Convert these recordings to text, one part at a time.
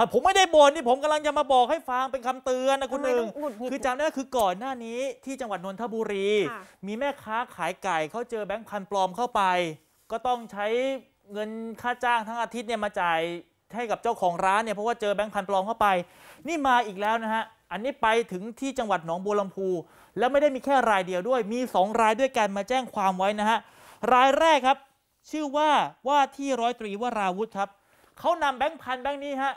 อ่ะผมไม่ได้บ่นนี่ผมกำลังจะมาบอกให้ฟังเป็นคำเตือนนะคุณหนึ่งคือจำได้ว่าคือก่อนหน้านี้ที่จังหวัดนนทบุรี มีแม่ค้าขายไก่เขาเจอแบงค์พันปลอมเข้าไป ก็ต้องใช้เงินค่าจ้างทั้งอาทิตย์เนี่ยมาจ่ายให้กับเจ้าของร้านเนี่ยเพราะว่าเจอแบงค์พันปลอมเข้าไป นี่มาอีกแล้วนะฮะอันนี้ไปถึงที่จังหวัดหนองบัวลำพู แล้วไม่ได้มีแค่รายเดียวด้วย มีสองรายด้วยกันมาแจ้งความไว้นะฮะรายแรกครับ ชื่อว่าว่าที่ร้อยตรีวราวุธครับเขานำแบงค์พันแบงค์นี้ฮะ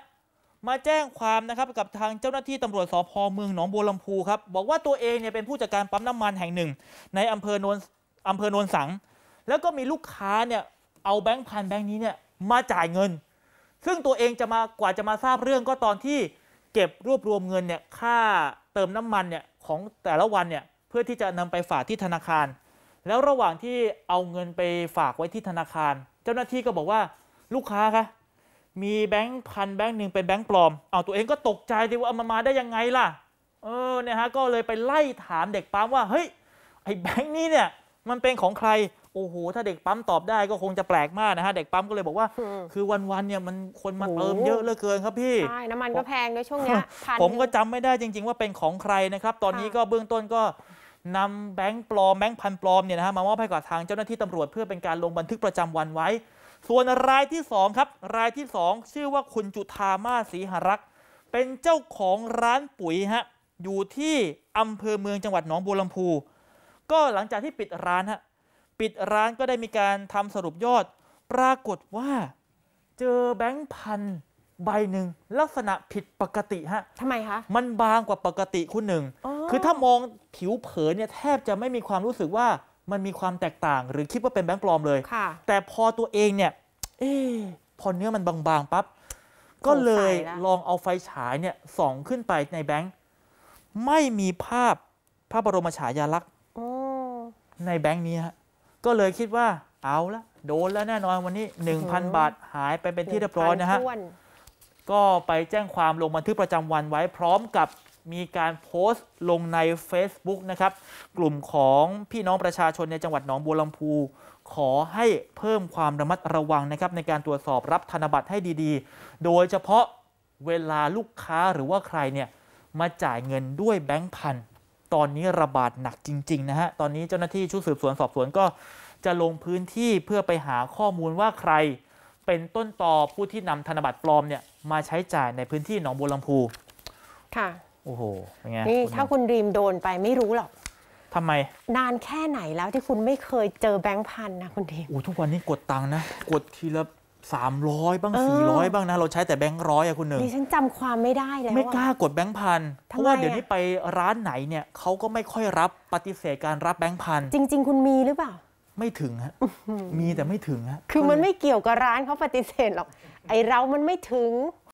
มาแจ้งความนะครับกับทางเจ้าหน้าที่ตำรวจสพเมืองหนองบัวลำพูครับบอกว่าตัวเองเนี่ยเป็นผู้จัดการปั๊มน้ำมันแห่งหนึ่ง ในอำเภอโนนอำเภอโนนสัง แล้วก็มีลูกค้าเนี่ยเอาแบงค์พันแบงค์นี้เนี่ยมาจ่ายเงิน ซึ่งตัวเองจะมากว่าจะมาทราบเรื่องก็ตอนที่เก็บรวบรวมเงินเนี่ยค่าเติมน้ำมันเนี่ยของแต่ละวันเนี่ยเพื่อที่จะนำไปฝากที่ธนาคาร แล้วระหว่างที่เอาเงินไปฝากไว้ที่ธนาคาร เจ้าหน้าที่ก็บอกว่าลูกค้าคะมีแบงค์พันแบงค์หนึ่งเป็นแบงค์ปลอมเอาตัวเองก็ตกใจดิว่ามันมาได้ยังไงล่ะ เออเนี่ยฮะก็เลยไปไล่ถามเด็กปั๊มว่าเฮ้ยไอ้แบงค์นี้เนี่ยมันเป็นของใคร โอ้โหถ้าเด็กปั๊มตอบได้ ก็คงจะแปลกมากนะฮะเด็กปั๊มก็เลยบอกว่า คือวันๆเนี่ยมันคนมาเติมเยอะเหลือเกินครับพี่ใช่น้ำมันก็แพงด้วยช่วงเนี้ยผมก็จำไม่ได้จริง ๆ ว่าเป็นของใครนะครับ ตอนนี้ก็เบื้องต้นก็นำแบงค์ปลอมแบงค์พันปลอมเนี่ยนะฮะมามอบให้กับทางเจ้าหน้าที่ตำรวจเพื่อเป็นการลงบันทึกประจำวันไว้ส่วนรายที่2ครับ รายที่2ชื่อว่าคุณจุธามาศรีหรักษ์เป็นเจ้าของร้านปุ๋ยฮะ อยู่ที่อำเภอเมืองจังหวัดหนองบัวลำพู ก็หลังจากที่ปิดร้านฮะ ปิดร้านก็ได้มีการทำสรุปยอด ปรากฏว่า เจอแบงค์พันใบหนึ่งลักษณะผิดปกติฮะทำไมคะมันบางกว่าปกติคุณหนึ่ง คือถ้ามองผิวเผินเนี่ยแทบจะไม่มีความรู้สึกว่ามันมีความแตกต่างหรือคิดว่าเป็นแบงค์ปลอมเลย แต่พอตัวเองเนี่ย เอพอเนื้อมันบางๆปับ๊บ ก็เลยลองเอาไฟฉายเนี่ยส่องขึ้นไปในแบงค์ไม่มีภาพพระบรมฉายาลักษณ์ในแบงค์นี้ฮะก็เลยคิดว่าเอาละโดนแล้วแน่นอนวันนี้1,000บาทหายไปเป็นที่เรียบร้อยนะฮะก็ไปแจ้งความลงบันทึกประจำวันไว้พร้อมกับมีการโพสต์ลงใน Facebook นะครับ กลุ่มของพี่น้องประชาชนในจังหวัดหนองบัวลำพู ขอให้เพิ่มความระมัดระวังนะครับ ในการตรวจสอบรับธนบัตรให้ดีๆ โดยเฉพาะเวลาลูกค้าหรือว่าใครเนี่ยมาจ่ายเงินด้วยแบงค์พันตอนนี้ระบาดหนักจริงๆนะฮะตอนนี้เจ้าหน้าที่ชุดสืบสวนสอบสวนก็ จะลงพื้นที่เพื่อไปหาข้อมูลว่าใคร เป็นต้นต่อผู้ที่นำธนบัตรปลอมเนี่ยมาใช้จ่ายในพื้นที่หนองบัวลำพูค่ะโอ้โห เป็นไงนี่ถ้าคุณรีมโดนไปไม่รู้หรอกทำไม นานแค่ไหนแล้วที่คุณไม่เคยเจอแบงค์พันนะคุณทีมโอ้ทุกวันนี้กดตังค์นะกดทีละสามร้อยบ้างสี่ร้อยบ้างนะเราใช้แต่แบงค์ร้อยอะคุณหนึ่งดิฉันจำความไม่ได้แล้ว ไม่กล้ากดแบงค์พันเพราะว่าเดี๋ยวนี้ไปร้านไหนเนี่ยเขาก็ไม่ค่อยรับปฏิเสธการรับแบงค์พันจริงๆ คุณมีหรือเปล่า ไม่ถึงฮะมีแต่ไม่ถึงฮะ คือมันไม่เกี่ยวกับร้านเขาปฏิเสธหรอกไอเรามันไม่ถึง